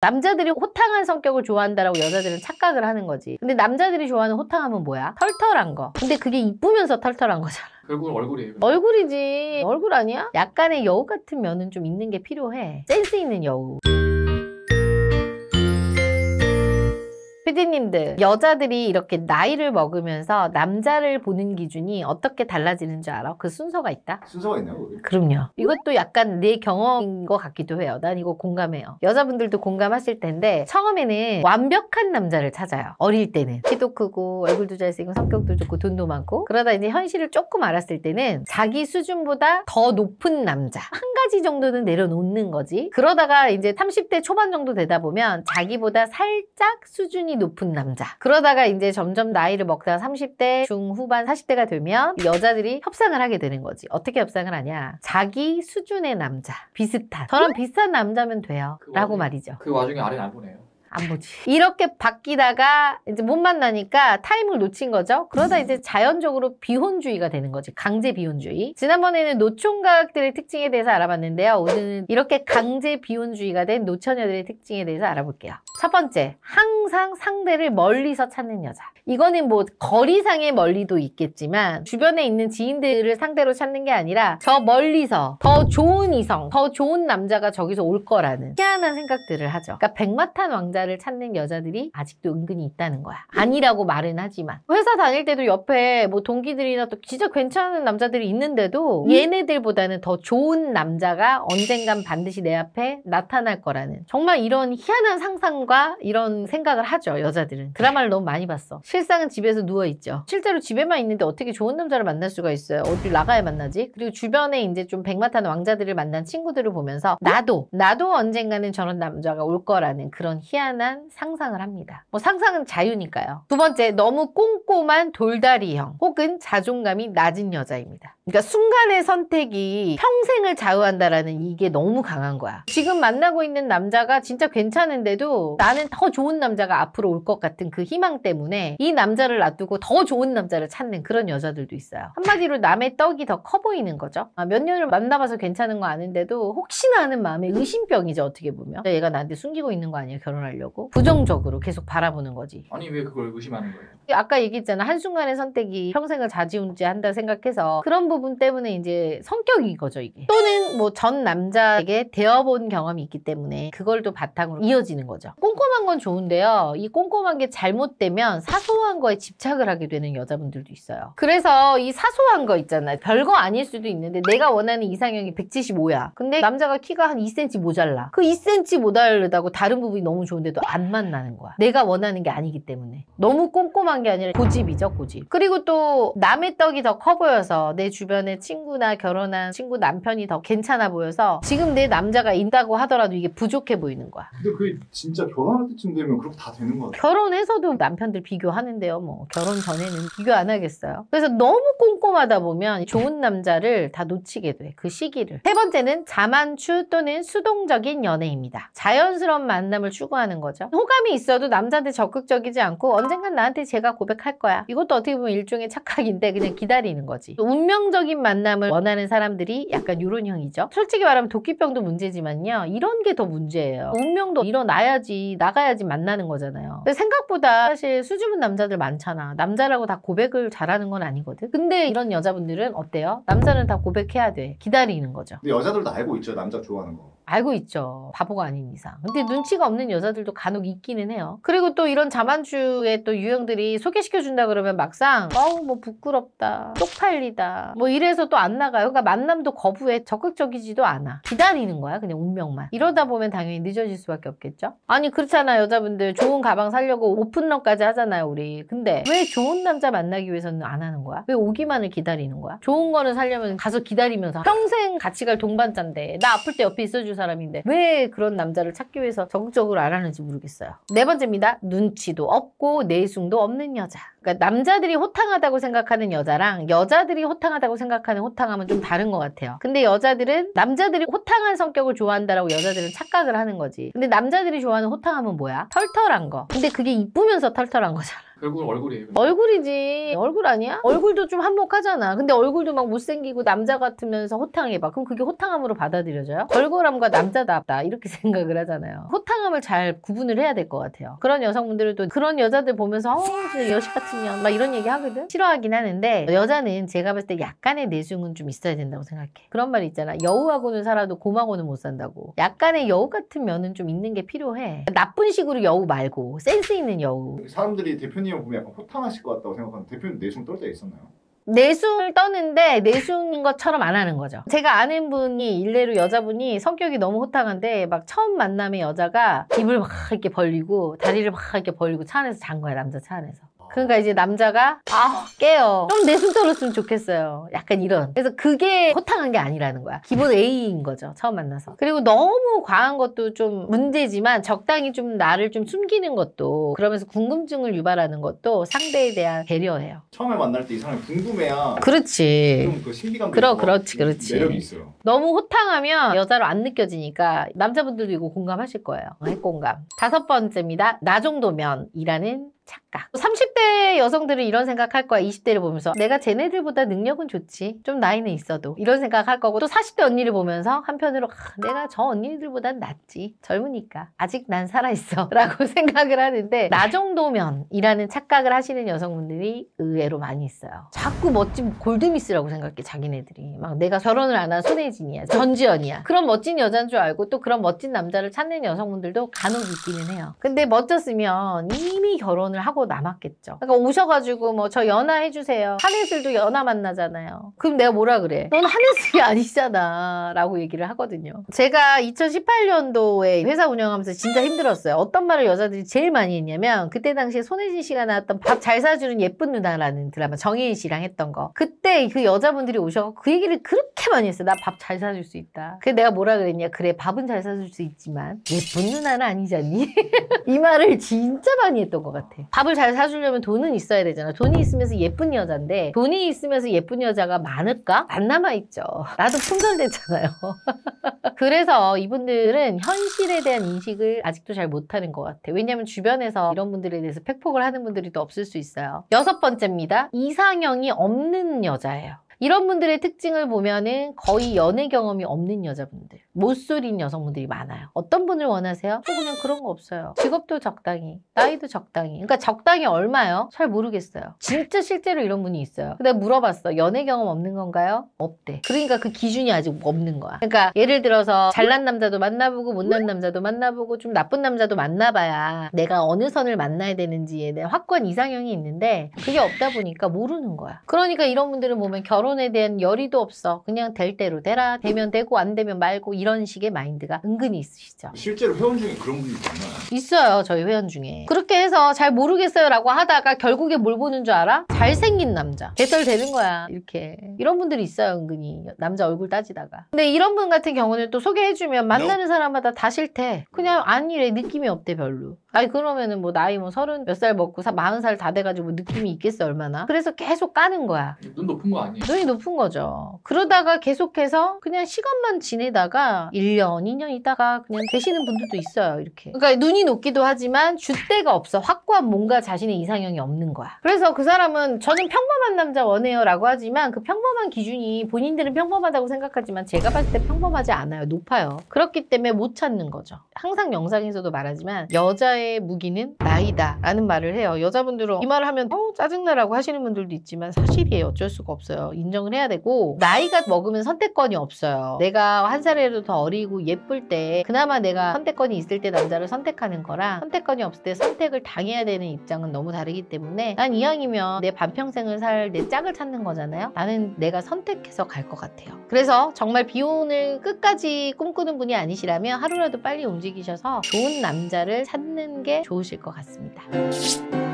남자들이 호탕한 성격을 좋아한다라고 여자들은 착각을 하는 거지 근데 남자들이 좋아하는 호탕함은 뭐야? 털털한 거 근데 그게 이쁘면서 털털한 거잖아 결국은 얼굴이에요 얼굴이지 얼굴 아니야? 약간의 여우 같은 면은 좀 있는 게 필요해 센스 있는 여우 피디님들 여자들이 이렇게 나이를 먹으면서 남자를 보는 기준이 어떻게 달라지는 줄 알아? 그 순서가 있다? 순서가 있나요? 거기? 그럼요. 이것도 약간 내 경험인 것 같기도 해요. 난 이거 공감해요. 여자분들도 공감하실 텐데 처음에는 완벽한 남자를 찾아요. 어릴 때는 키도 크고 얼굴도 잘생기고 성격도 좋고 돈도 많고 그러다 이제 현실을 조금 알았을 때는 자기 수준보다 더 높은 남자 한 가지 정도는 내려놓는 거지. 그러다가 이제 30대 초반 정도 되다 보면 자기보다 살짝 수준이 높은 남자 그러다가 이제 점점 나이를 먹다 30대 중후반 40대가 되면 여자들이 협상을 하게 되는 거지 어떻게 협상을 하냐 자기 수준의 남자 비슷한 저랑 음? 비슷한 남자면 돼요 그 라고 와중에, 말이죠 그 와중에 아래안 보내요 안 보지. 이렇게 바뀌다가 이제 못 만나니까 타임을 놓친 거죠. 그러다 음. 이제 자연적으로 비혼주의가 되는 거지. 강제 비혼주의. 지난번에는 노총각들의 특징에 대해서 알아봤는데요. 오늘은 이렇게 강제 비혼주의가 된 노처녀들의 특징에 대해서 알아볼게요. 첫 번째, 항상 상대를 멀리서 찾는 여자. 이거는 뭐 거리상의 멀리도 있겠지만 주변에 있는 지인들을 상대로 찾는 게 아니라 저 멀리서 더 좋은 이성, 더 좋은 남자가 저기서 올 거라는 희한한 생각들을 하죠. 그러니까 백마탄 왕자 남자를 찾는 여자들이 아직도 은근히 있다는 거야. 아니라고 말은 하지만. 회사 다닐 때도 옆에 뭐 동기들이나 또 진짜 괜찮은 남자들이 있는데도 얘네들보다는 더 좋은 남자가 언젠간 반드시 내 앞에 나타날 거라는 정말 이런 희한한 상상과 이런 생각을 하죠, 여자들은. 드라마를 너무 많이 봤어. 실상은 집에서 누워있죠. 실제로 집에만 있는데 어떻게 좋은 남자를 만날 수가 있어요. 어디 나가야 만나지? 그리고 주변에 이제 좀 백마탄 왕자들을 만난 친구들을 보면서 나도, 나도 언젠가는 저런 남자가 올 거라는 그런 희한 희한한 상상을 합니다. 뭐 상상은 자유니까요. 두 번째, 너무 꼼꼼한 돌다리형 혹은 자존감이 낮은 여자입니다. 그러니까 순간의 선택이 평생을 좌우한다라는 이게 너무 강한 거야. 지금 만나고 있는 남자가 진짜 괜찮은데도 나는 더 좋은 남자가 앞으로 올 것 같은 그 희망 때문에 이 남자를 놔두고 더 좋은 남자를 찾는 그런 여자들도 있어요. 한마디로 남의 떡이 더 커 보이는 거죠. 아, 몇 년을 만나봐서 괜찮은 거 아는데도 혹시나 하는 마음의 의심병이죠, 어떻게 보면. 그러니까 얘가 나한테 숨기고 있는 거 아니야, 결혼할려 하려고 부정적으로 계속 바라보는 거지. 아니 왜 그걸 의심하는 거예요? 아까 얘기했잖아 한순간의 선택이 평생을 좌지우지 한다 생각해서 그런 부분 때문에 이제 성격인 거죠 이게 또는 뭐 전 남자에게 되어본 경험이 있기 때문에 그걸 또 바탕으로 이어지는 거죠 꼼꼼한 건 좋은데요 이 꼼꼼한 게 잘못되면 사소한 거에 집착을 하게 되는 여자분들도 있어요 그래서 이 사소한 거 있잖아 요 별거 아닐 수도 있는데 내가 원하는 이상형이 175야 근데 남자가 키가 한 2cm 모자라 그 2cm 모자르다고 다른 부분이 너무 좋은데 만는데도안 만나는 거야. 내가 원하는 게 아니기 때문에. 너무 꼼꼼한 게 아니라 고집이죠, 고집. 그리고 또 남의 떡이 더 커 보여서 내 주변에 친구나 결혼한 친구 남편이 더 괜찮아 보여서 지금 내 남자가 있다고 하더라도 이게 부족해 보이는 거야. 근데 그게 진짜 결혼할 때쯤 되면 그렇게 다 되는 거야. 결혼해서도 남편들 비교하는데요. 뭐 결혼 전에는 비교 안 하겠어요. 그래서 너무 꼼꼼하다 보면 좋은 남자를 다 놓치게 돼. 그 시기를. 세 번째는 자만추 또는 수동적인 연애입니다. 자연스러운 만남을 추구하는 있는 거죠. 호감이 있어도 남자한테 적극적이지 않고 언젠간 나한테 제가 고백할 거야. 이것도 어떻게 보면 일종의 착각인데 그냥 기다리는 거지. 운명적인 만남을 원하는 사람들이 약간 이런 형이죠. 솔직히 말하면 도끼병도 문제지만요. 이런 게 더 문제예요. 운명도 일어나야지 나가야지 만나는 거잖아요. 생각보다 사실 수줍은 남자들 많잖아. 남자라고 다 고백을 잘하는 건 아니거든. 근데 이런 여자분들은 어때요? 남자는 다 고백해야 돼. 기다리는 거죠. 근데 여자들도 알고 있죠. 남자 좋아하는 거. 알고 있죠. 바보가 아닌 이상. 근데 눈치가 없는 여자들도 간혹 있기는 해요. 그리고 또 이런 자만주의 또 유형들이 소개시켜준다 그러면 막상 어우 뭐 부끄럽다, 쪽팔리다 뭐 이래서 또 안 나가요. 그러니까 만남도 거부해 적극적이지도 않아. 기다리는 거야 그냥 운명만. 이러다 보면 당연히 늦어질 수밖에 없겠죠. 아니 그렇잖아 여자분들 좋은 가방 살려고 오픈런까지 하잖아요 우리. 근데 왜 좋은 남자 만나기 위해서는 안 하는 거야? 왜 오기만을 기다리는 거야? 좋은 거는 살려면 가서 기다리면서 평생 같이 갈 동반자인데 나 아플 때 옆에 있어주세요. 사람인데 왜 그런 남자를 찾기 위해서 적극적으로 안 하는지 모르겠어요. 네 번째입니다. 눈치도 없고 내숭도 없는 여자. 그러니까 남자들이 호탕하다고 생각하는 여자랑 여자들이 호탕하다고 생각하는 호탕함은 좀 다른 것 같아요. 근데 여자들은 남자들이 호탕한 성격을 좋아한다라고 여자들은 착각을 하는 거지. 근데 남자들이 좋아하는 호탕함은 뭐야? 털털한 거. 근데 그게 이쁘면서 털털한 거잖아. 결국 얼굴이에요. 근데. 얼굴이지. 얼굴 아니야? 얼굴도 좀 한몫하잖아. 근데 얼굴도 막 못생기고 남자 같으면서 호탕해 봐. 그럼 그게 호탕함으로 받아들여져요? 걸골함과 남자답다 이렇게 생각을 하잖아요. 호탕함을 잘 구분을 해야 될 것 같아요. 그런 여성분들은 또 그런 여자들 보면서 어, 진 여식 같은 년. 막 이런 얘기 하거든? 싫어하긴 하는데 여자는 제가 봤을 때 약간의 내숭은 좀 있어야 된다고 생각해. 그런 말 있잖아. 여우하고는 살아도 곰하고는 못 산다고. 약간의 여우 같은 면은 좀 있는 게 필요해. 나쁜 식으로 여우 말고 센스 있는 여우. 사람들이 대표님 대표님 보면 약간 호탕하실 것 같다고 생각하는데 대표님 내숭 떨때 있었나요? 내숭을 떠는데 내숭인 것처럼 안 하는 거죠. 제가 아는 분이 일례로 여자분이 성격이 너무 호탕한데 막 처음 만남의 여자가 입을 막 이렇게 벌리고 다리를 막 이렇게 벌리고 차 안에서 잔 거야 남자 차 안에서. 그러니까 이제 남자가 아 깨요. 좀내 숨 떨었으면 좋겠어요. 약간 이런. 그래서 그게 호탕한 게 아니라는 거야. 기본 A인 거죠. 처음 만나서. 그리고 너무 과한 것도 좀 문제지만 적당히 좀 나를 좀 숨기는 것도 그러면서 궁금증을 유발하는 것도 상대에 대한 배려예요. 처음에 만날 때 이 사람이 궁금해야 그렇지. 좀그 신비감 그러 그렇지 그렇지. 매력이 있어요. 너무 호탕하면 여자로 안 느껴지니까 남자분들도 이거 공감하실 거예요. 핵공감. 다섯 번째입니다. 나 정도면이라는 착. 않을까 30대 여성들은 이런 생각할 거야 20대를 보면서 내가 쟤네들보다 능력은 좋지 좀 나이는 있어도 이런 생각할 거고 또 40대 언니를 보면서 한편으로 아, 내가 저 언니들보단 낫지 젊으니까 아직 난 살아있어 라고 생각을 하는데 나 정도면 이라는 착각을 하시는 여성분들이 의외로 많이 있어요 자꾸 멋진 골드미스라고 생각해 자기네들이 막 내가 결혼을 안 한 손혜진이야 전지현이야 그런 멋진 여자인 줄 알고 또 그런 멋진 남자를 찾는 여성분들도 간혹 있기는 해요 근데 멋졌으면 이미 결혼을 하고 하고 남았겠죠. 그러니까 오셔가지고 뭐 저 연하 해주세요. 한예슬도 연하 만나잖아요. 그럼 내가 뭐라 그래? 넌 한예슬이 아니잖아. 라고 얘기를 하거든요. 제가 2018년도에 회사 운영하면서 진짜 힘들었어요. 어떤 말을 여자들이 제일 많이 했냐면 그때 당시에 손혜진 씨가 나왔던 밥 잘 사주는 예쁜 누나라는 드라마 정혜인 씨랑 했던 거. 그때 그 여자분들이 오셔서 그 얘기를 그렇게 많이 했어요. 나 밥 잘 사줄 수 있다. 그래 내가 뭐라 그랬냐? 그래 밥은 잘 사줄 수 있지만 예쁜 누나는 아니잖니? 이 말을 진짜 많이 했던 것 같아. 밥 밥을 잘 사주려면 돈은 있어야 되잖아. 돈이 있으면서 예쁜 여잔데 돈이 있으면서 예쁜 여자가 많을까? 안 남아있죠. 나도 품절됐잖아요. 그래서 이분들은 현실에 대한 인식을 아직도 잘 못하는 것 같아. 왜냐면 주변에서 이런 분들에 대해서 팩폭을 하는 분들이 또 없을 수 있어요. 여섯 번째입니다. 이상형이 없는 여자예요. 이런 분들의 특징을 보면은 거의 연애 경험이 없는 여자분들. 못 소린 여성분들이 많아요. 어떤 분을 원하세요? 저 어, 그냥 그런 거 없어요. 직업도 적당히, 나이도 적당히. 그러니까 적당히 얼마요? 잘 모르겠어요. 진짜 실제로 이런 분이 있어요. 근데 물어봤어. 연애 경험 없는 건가요? 없대. 그러니까 그 기준이 아직 없는 거야. 그러니까 예를 들어서 잘난 남자도 만나보고 못난 남자도 만나보고 좀 나쁜 남자도 만나봐야 내가 어느 선을 만나야 되는지에 대한 확고한 이상형이 있는데 그게 없다 보니까 모르는 거야. 그러니까 이런 분들은 보면 결혼에 대한 열의도 없어. 그냥 될 대로 되라. 되면 되고 안 되면 말고 이런 이런 식의 마인드가 은근히 있으시죠. 실제로 회원 중에 그런 분이 많아요. 있어요. 저희 회원 중에. 그렇게 해서 잘 모르겠어요 라고 하다가 결국에 뭘 보는 줄 알아? 잘생긴 남자. 개설되는 거야. 이렇게. 이런 분들이 있어요. 은근히. 남자 얼굴 따지다가. 근데 이런 분 같은 경우는 또 소개해주면 만나는 사람마다 다 싫대. 그냥 아니래. 느낌이 없대 별로. 아니 그러면은 뭐 나이 뭐 서른 몇 살 먹고 사 마흔 살 다 돼가지고 뭐 느낌이 있겠어 얼마나. 그래서 계속 까는 거야. 눈 높은 거 아니에요? 눈이 높은 거죠. 그러다가 계속해서 그냥 시간만 지내다가 1년, 2년 있다가 그냥 계시는 분들도 있어요. 이렇게. 그러니까 눈이 높기도 하지만 줏대가 없어. 확고한 뭔가 자신의 이상형이 없는 거야. 그래서 그 사람은 저는 평범한 남자 원해요 라고 하지만 그 평범한 기준이 본인들은 평범하다고 생각하지만 제가 봤을 때 평범하지 않아요. 높아요. 그렇기 때문에 못 찾는 거죠. 항상 영상에서도 말하지만 여자의 무기는 나이다 라는 말을 해요. 여자분들은 이 말을 하면 어 짜증나라고 하시는 분들도 있지만 사실이에요. 어쩔 수가 없어요. 인정을 해야 되고 나이가 먹으면 선택권이 없어요. 내가 한 살이라도 나이도 더 어리고 예쁠 때 그나마 내가 선택권이 있을 때 남자를 선택하는 거랑 선택권이 없을 때 선택을 당해야 되는 입장은 너무 다르기 때문에 난 이왕이면 내 반평생을 살 내 짝을 찾는 거잖아요. 나는 내가 선택해서 갈 것 같아요. 그래서 정말 비혼을 끝까지 꿈꾸는 분이 아니시라면 하루라도 빨리 움직이셔서 좋은 남자를 찾는 게 좋으실 것 같습니다.